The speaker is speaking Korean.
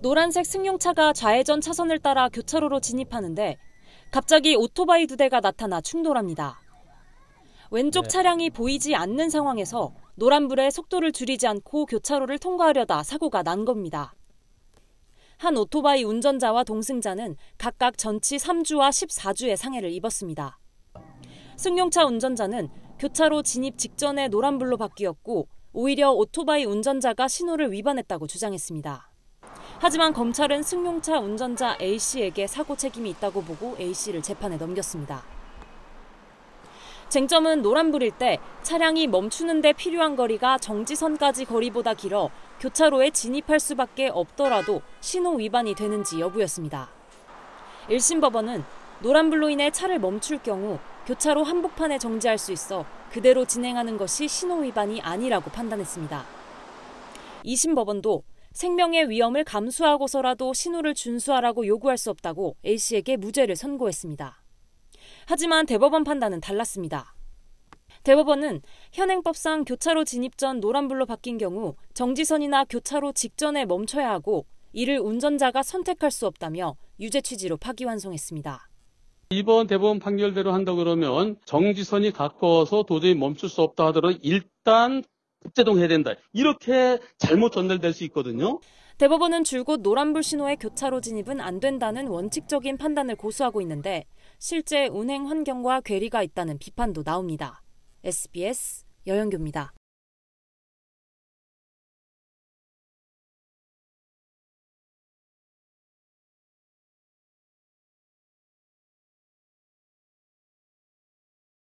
노란색 승용차가 좌회전 차선을 따라 교차로로 진입하는데 갑자기 오토바이 두 대가 나타나 충돌합니다. 왼쪽 네. 차량이 보이지 않는 상황에서 노란불에 속도를 줄이지 않고 교차로를 통과하려다 사고가 난 겁니다. 한 오토바이 운전자와 동승자는 각각 전치 3주와 14주의 상해를 입었습니다. 승용차 운전자는 교차로 진입 직전에 노란불로 바뀌었고 오히려 오토바이 운전자가 신호를 위반했다고 주장했습니다. 하지만 검찰은 승용차 운전자 A씨에게 사고 책임이 있다고 보고 A씨를 재판에 넘겼습니다. 쟁점은 노란불일 때 차량이 멈추는데 필요한 거리가 정지선까지 거리보다 길어 교차로에 진입할 수밖에 없더라도 신호 위반이 되는지 여부였습니다. 1심 법원은 노란불로 인해 차를 멈출 경우 교차로 한복판에 정지할 수 있어 그대로 진행하는 것이 신호 위반이 아니라고 판단했습니다. 2심 법원도 생명의 위험을 감수하고서라도 신호를 준수하라고 요구할 수 없다고 A씨에게 무죄를 선고했습니다. 하지만 대법원 판단은 달랐습니다. 대법원은 현행법상 교차로 진입 전 노란불로 바뀐 경우 정지선이나 교차로 직전에 멈춰야 하고 이를 운전자가 선택할 수 없다며 유죄 취지로 파기환송했습니다. 이번 대법원 판결대로 한다 그러면 정지선이 가까워서 도저히 멈출 수 없다 하더라도 일단 국제동해야 된다. 이렇게 잘못 전달될 수 있거든요. 대법원은 줄곧 노란불 신호의 교차로 진입은 안 된다는 원칙적인 판단을 고수하고 있는데 실제 운행 환경과 괴리가 있다는 비판도 나옵니다. SBS 여영규입니다.